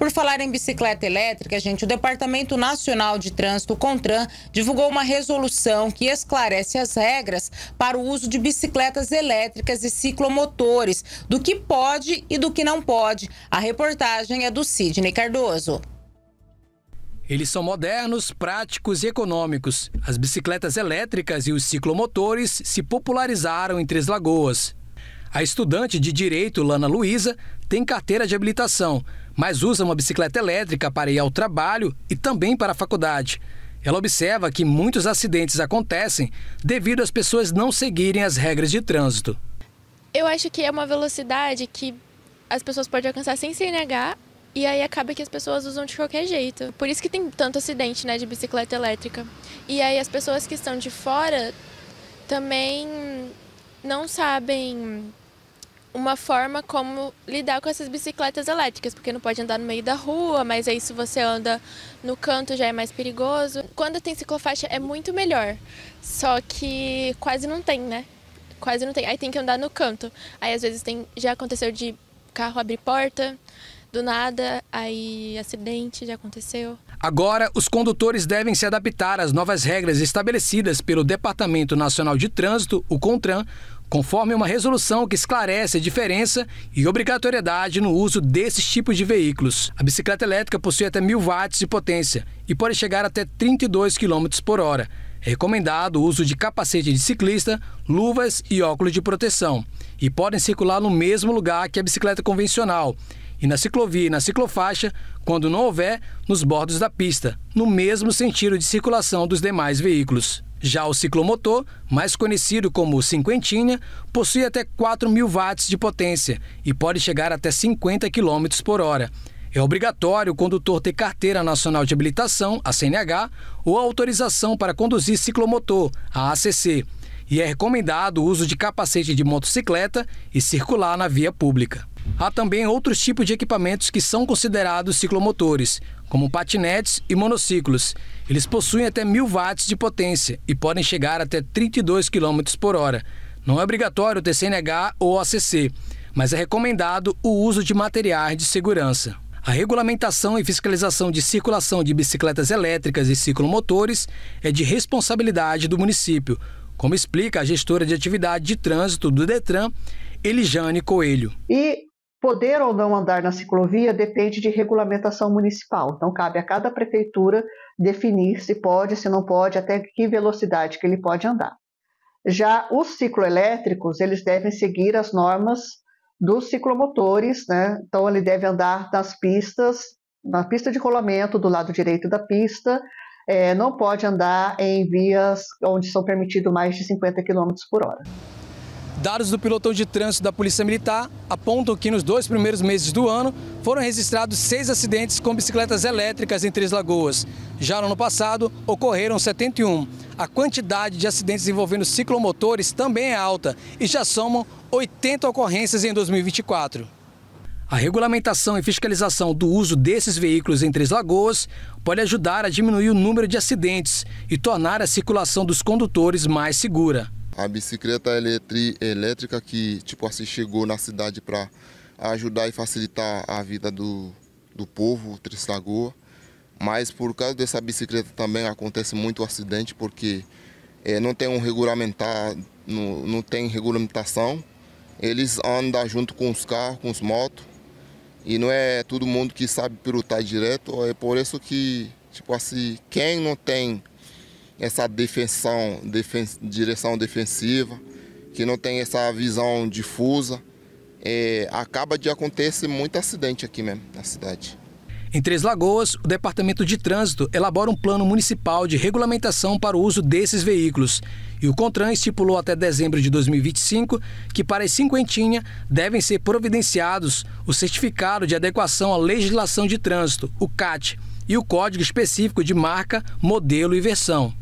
Por falar em bicicleta elétrica, gente, o Departamento Nacional de Trânsito, CONTRAN, divulgou uma resolução que esclarece as regras para o uso de bicicletas elétricas e ciclomotores, do que pode e do que não pode. A reportagem é do Sidney Cardoso. Eles são modernos, práticos e econômicos. As bicicletas elétricas e os ciclomotores se popularizaram em Três Lagoas. A estudante de direito Lana Luísa tem carteira de habilitação, mas usa uma bicicleta elétrica para ir ao trabalho e também para a faculdade. Ela observa que muitos acidentes acontecem devido às pessoas não seguirem as regras de trânsito. Eu acho que é uma velocidade que as pessoas podem alcançar sem se negar e aí acaba que as pessoas usam de qualquer jeito. Por isso que tem tanto acidente né, de bicicleta elétrica. E aí as pessoas que estão de fora também não sabem uma forma como lidar com essas bicicletas elétricas, porque não pode andar no meio da rua, mas aí se você anda no canto já é mais perigoso. Quando tem ciclofaixa é muito melhor, só que quase não tem, né? Quase não tem. Aí tem que andar no canto. Aí às vezes tem, já aconteceu de carro abrir porta, do nada, aí acidente já aconteceu. Agora, os condutores devem se adaptar às novas regras estabelecidas pelo Departamento Nacional de Trânsito, o CONTRAN, conforme uma resolução que esclarece a diferença e obrigatoriedade no uso desses tipos de veículos. A bicicleta elétrica possui até 1000 watts de potência e pode chegar até 32 km por hora. É recomendado o uso de capacete de ciclista, luvas e óculos de proteção. E podem circular no mesmo lugar que a bicicleta convencional. E na ciclovia e na ciclofaixa, quando não houver, nos bordos da pista, no mesmo sentido de circulação dos demais veículos. Já o ciclomotor, mais conhecido como cinquentinha, possui até 4 mil watts de potência e pode chegar até 50 km por hora. É obrigatório o condutor ter carteira nacional de habilitação, a CNH, ou autorização para conduzir ciclomotor, a ACC, e é recomendado o uso de capacete de motocicleta e circular na via pública. Há também outros tipos de equipamentos que são considerados ciclomotores, como patinetes e monociclos. Eles possuem até 1.000 watts de potência e podem chegar até 32 km por hora. Não é obrigatório o TCNH ou ACC, mas é recomendado o uso de materiais de segurança. A regulamentação e fiscalização de circulação de bicicletas elétricas e ciclomotores é de responsabilidade do município, como explica a gestora de atividade de trânsito do Detran, Elijane Coelho. E Poder ou não andar na ciclovia depende de regulamentação municipal. Então, cabe a cada prefeitura definir se pode, se não pode, até que velocidade que ele pode andar. Já os cicloelétricos, eles devem seguir as normas dos ciclomotores, né? Então, ele deve andar nas pistas, na pista de rolamento, do lado direito da pista, é, não pode andar em vias onde são permitidos mais de 50 km por hora. Dados do pelotão de trânsito da Polícia Militar apontam que nos dois primeiros meses do ano foram registrados seis acidentes com bicicletas elétricas em Três Lagoas. Já no ano passado, ocorreram 71. A quantidade de acidentes envolvendo ciclomotores também é alta e já somam 80 ocorrências em 2024. A regulamentação e fiscalização do uso desses veículos em Três Lagoas pode ajudar a diminuir o número de acidentes e tornar a circulação dos condutores mais segura a bicicleta é elétrica que tipo assim chegou na cidade para ajudar e facilitar a vida do, do povo Tristagoa. Mas por causa dessa bicicleta também acontece muito acidente porque é, não tem um regulamentar, não, não tem regulamentação. Eles andam junto com os carros, com os motos. E não é todo mundo que sabe pilotar direto. É por isso que, tipo assim, quem não tem essa defensão, defen direção defensiva, que não tem essa visão difusa. É, acaba de acontecer muito acidente aqui mesmo, na cidade. Em Três Lagoas, o Departamento de Trânsito elabora um plano municipal de regulamentação para o uso desses veículos. E o CONTRAN estipulou até dezembro de 2025 que para as cinquentinha devem ser providenciados o Certificado de Adequação à Legislação de Trânsito, o CAT, e o Código Específico de Marca, Modelo e Versão.